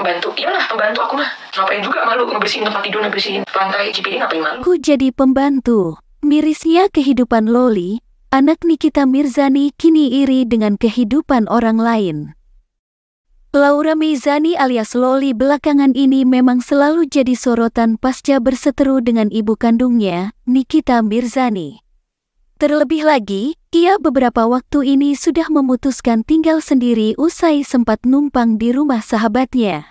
pembantu iyalah pembantu aku mah ngapain juga malu ngebersihin tempat tidur ngebersihin lantai cipiri ngapain malu ku jadi pembantu mirisnya kehidupan Loli anak Nikita Mirzani kini iri dengan kehidupan orang lain Laura Mizani alias Loli belakangan ini memang selalu jadi sorotan pasca berseteru dengan ibu kandungnya, Nikita Mirzani. Terlebih lagi, ia beberapa waktu ini sudah memutuskan tinggal sendiri usai sempat numpang di rumah sahabatnya.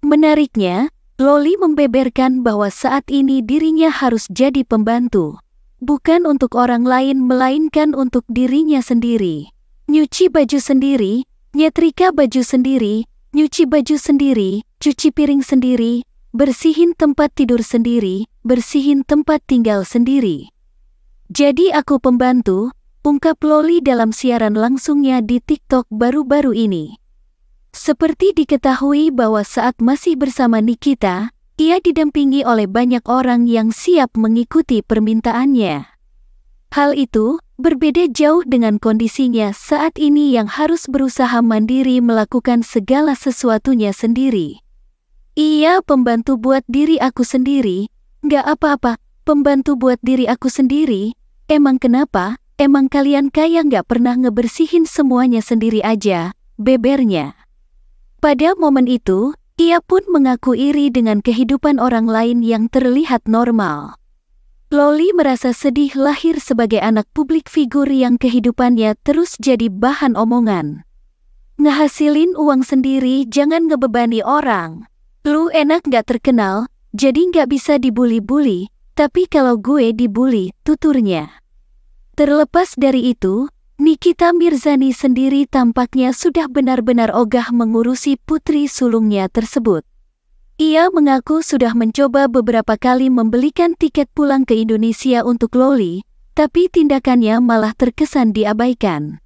Menariknya, Loli membeberkan bahwa saat ini dirinya harus jadi pembantu. Bukan untuk orang lain melainkan untuk dirinya sendiri. Nyuci baju sendiri, nyetrika baju sendiri, nyuci baju sendiri, cuci piring sendiri, bersihin tempat tidur sendiri, bersihin tempat tinggal sendiri. Jadi aku pembantu, ungkap Loli dalam siaran langsungnya di TikTok baru-baru ini. Seperti diketahui bahwa saat masih bersama Nikita, ia didampingi oleh banyak orang yang siap mengikuti permintaannya. Hal itu berbeda jauh dengan kondisinya saat ini yang harus berusaha mandiri melakukan segala sesuatunya sendiri. Ia pembantu buat diri aku sendiri, nggak apa-apa, pembantu buat diri aku sendiri, Emang kenapa? Emang kalian kaya nggak pernah ngebersihin semuanya sendiri aja, bebernya. Pada momen itu, ia pun mengaku iri dengan kehidupan orang lain yang terlihat normal. Loli merasa sedih lahir sebagai anak publik figur yang kehidupannya terus jadi bahan omongan. Ngehasilin uang sendiri jangan ngebebani orang. Lu enak nggak terkenal, jadi nggak bisa dibully-bully, tapi kalau gue dibully, tuturnya. Terlepas dari itu, Nikita Mirzani sendiri tampaknya sudah benar-benar ogah mengurusi putri sulungnya tersebut. Ia mengaku sudah mencoba beberapa kali membelikan tiket pulang ke Indonesia untuk Loli, tapi tindakannya malah terkesan diabaikan.